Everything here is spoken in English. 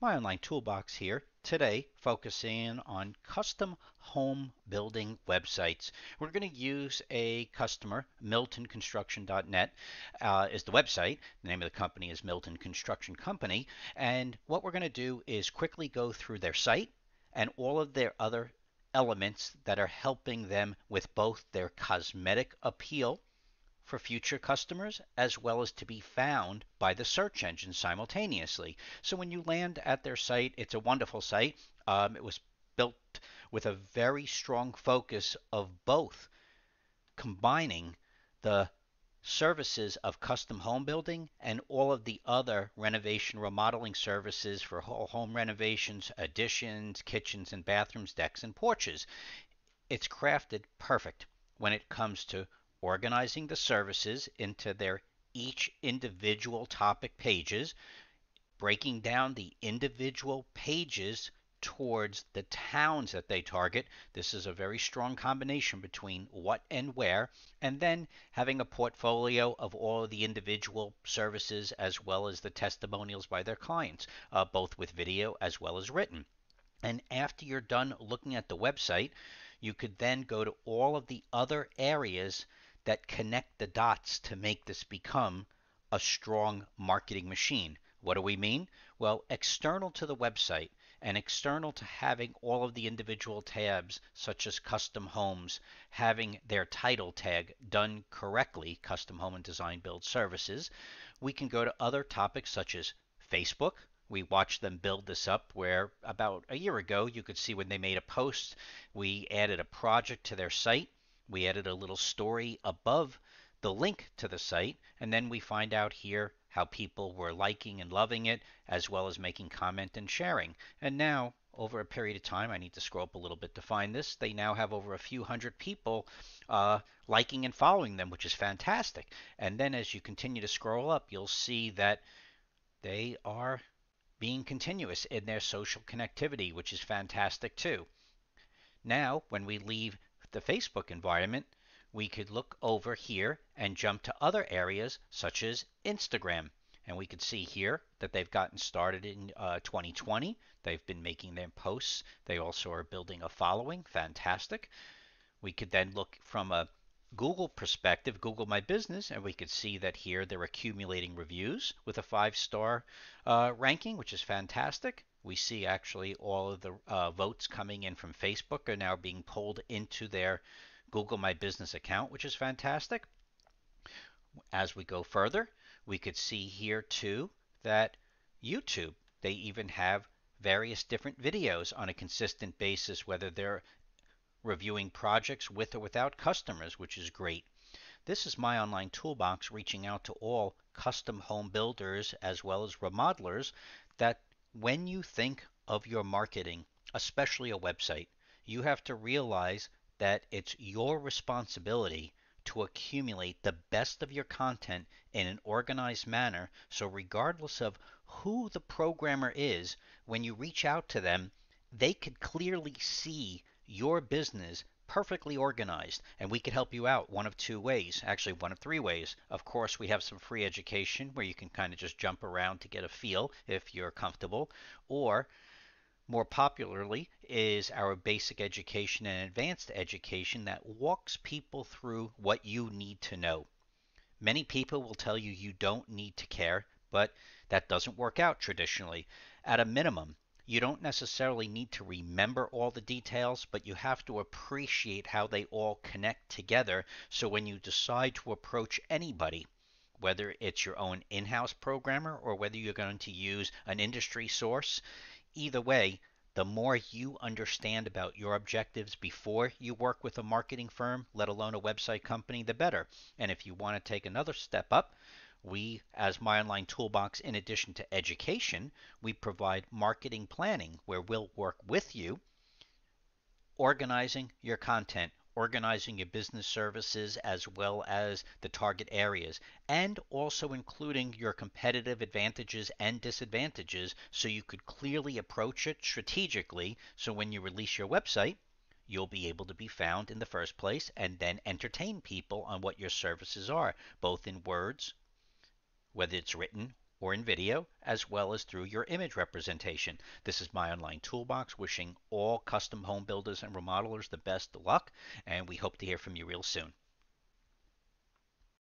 my online toolbox here today focusing on custom home building websites. We're going to use a customer, miltonconstruction.net uh, is the website. The name of the company is Milton Construction Company. And what we're going to do is quickly go through their site and all of their other elements that are helping them with both their cosmetic appeal for future customers as well as to be found by the search engine simultaneously. So when you land at their site, it's a wonderful site. Um, it was built with a very strong focus of both combining the services of custom home building and all of the other renovation remodeling services for home renovations, additions, kitchens and bathrooms, decks and porches. It's crafted perfect when it comes to organizing the services into their each individual topic pages, breaking down the individual pages towards the towns that they target. This is a very strong combination between what and where, and then having a portfolio of all of the individual services as well as the testimonials by their clients, uh, both with video as well as written. And after you're done looking at the website, you could then go to all of the other areas that connect the dots to make this become a strong marketing machine. What do we mean? Well, external to the website and external to having all of the individual tabs, such as custom homes, having their title tag done correctly, custom home and design build services, we can go to other topics such as Facebook. We watched them build this up where about a year ago you could see when they made a post, we added a project to their site we added a little story above the link to the site, and then we find out here how people were liking and loving it, as well as making comment and sharing. And now, over a period of time, I need to scroll up a little bit to find this. They now have over a few hundred people uh, liking and following them, which is fantastic. And then as you continue to scroll up, you'll see that they are being continuous in their social connectivity, which is fantastic too. Now, when we leave the Facebook environment, we could look over here and jump to other areas such as Instagram. And we could see here that they've gotten started in uh, 2020. They've been making their posts. They also are building a following. Fantastic. We could then look from a Google perspective, Google My Business, and we could see that here they're accumulating reviews with a five star uh, ranking, which is fantastic. We see actually all of the uh, votes coming in from Facebook are now being pulled into their Google My Business account, which is fantastic. As we go further, we could see here too that YouTube, they even have various different videos on a consistent basis, whether they're reviewing projects with or without customers, which is great. This is my online toolbox reaching out to all custom home builders as well as remodelers that when you think of your marketing, especially a website, you have to realize that it's your responsibility to accumulate the best of your content in an organized manner. So, regardless of who the programmer is, when you reach out to them, they could clearly see your business perfectly organized, and we could help you out one of two ways, actually, one of three ways. Of course, we have some free education where you can kind of just jump around to get a feel if you're comfortable, or more popularly is our basic education and advanced education that walks people through what you need to know. Many people will tell you you don't need to care, but that doesn't work out traditionally. At a minimum, you don't necessarily need to remember all the details, but you have to appreciate how they all connect together. So when you decide to approach anybody, whether it's your own in house programmer or whether you're going to use an industry source, either way, the more you understand about your objectives before you work with a marketing firm, let alone a website company, the better. And if you want to take another step up, we, as My Online Toolbox, in addition to education, we provide marketing planning where we'll work with you organizing your content, organizing your business services as well as the target areas, and also including your competitive advantages and disadvantages so you could clearly approach it strategically so when you release your website, you'll be able to be found in the first place and then entertain people on what your services are, both in words whether it's written or in video, as well as through your image representation. This is my online toolbox, wishing all custom home builders and remodelers the best luck, and we hope to hear from you real soon.